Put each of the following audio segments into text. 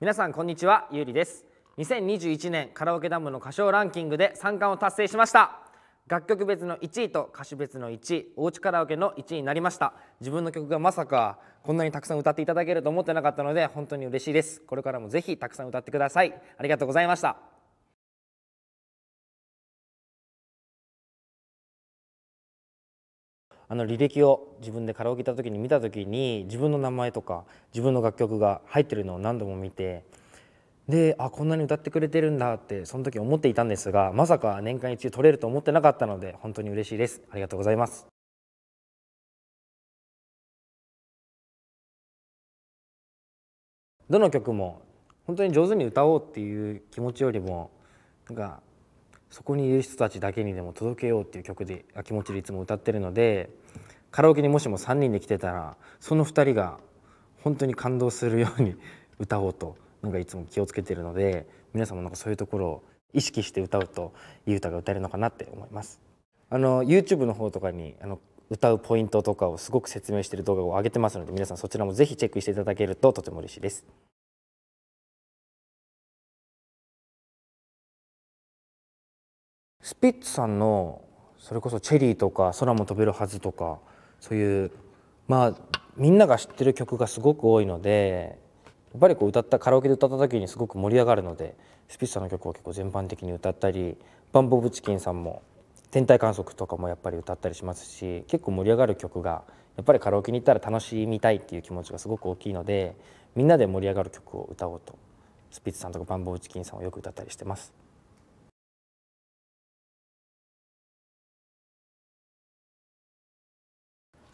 皆さんこんにちはゆうりです2021年カラオケダムの歌唱ランキングで3冠を達成しました楽曲別の1位と歌手別の1位おうちカラオケの1位になりました自分の曲がまさかこんなにたくさん歌っていただけると思ってなかったので本当に嬉しいですこれからもぜひたくさん歌ってくださいありがとうございましたあの履歴を自分でカラオケ行った時に見た時に自分の名前とか自分の楽曲が入ってるのを何度も見てであこんなに歌ってくれてるんだってその時思っていたんですがまさか年間一位取れると思ってなかったので本当に嬉しいですありがとうございますどの曲も本当に上手に歌おうっていう気持ちよりもなんかそこにいる人たちだけにでも届けようっていう曲で気持ちでいつも歌ってるのでカラオケにもしも3人で来てたらその2人が本当に感動するように歌おうとなんかいつも気をつけてるので皆さんもなんかそういうところを意識して歌うといい歌が歌えるのかなって思います。の YouTube の方とかにあの歌うポイントとかをすごく説明している動画を上げてますので皆さんそちらもぜひチェックしていただけるととても嬉しいです。スピッツさんのそれこそ「チェリー」とか「空も飛べるはず」とかそういうまあみんなが知ってる曲がすごく多いのでやっぱりこう歌ったカラオケで歌った時にすごく盛り上がるのでスピッツさんの曲を結構全般的に歌ったりバンボブチキンさんも天体観測とかもやっぱり歌ったりしますし結構盛り上がる曲がやっぱりカラオケに行ったら楽しみたいっていう気持ちがすごく大きいのでみんなで盛り上がる曲を歌おうとスピッツさんとかバンボブチキンさんをよく歌ったりしてます。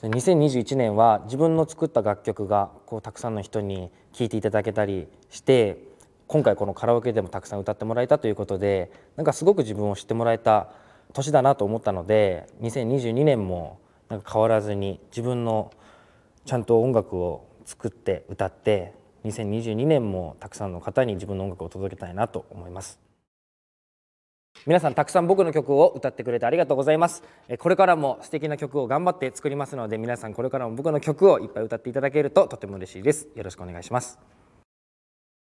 2021年は自分の作った楽曲がこうたくさんの人に聴いていただけたりして今回このカラオケでもたくさん歌ってもらえたということでなんかすごく自分を知ってもらえた年だなと思ったので2022年もなんか変わらずに自分のちゃんと音楽を作って歌って2022年もたくさんの方に自分の音楽を届けたいなと思います。皆さんたくさん僕の曲を歌ってくれてありがとうございますこれからも素敵な曲を頑張って作りますので皆さんこれからも僕の曲をいっぱい歌っていただけるととても嬉しいですよろしくお願いします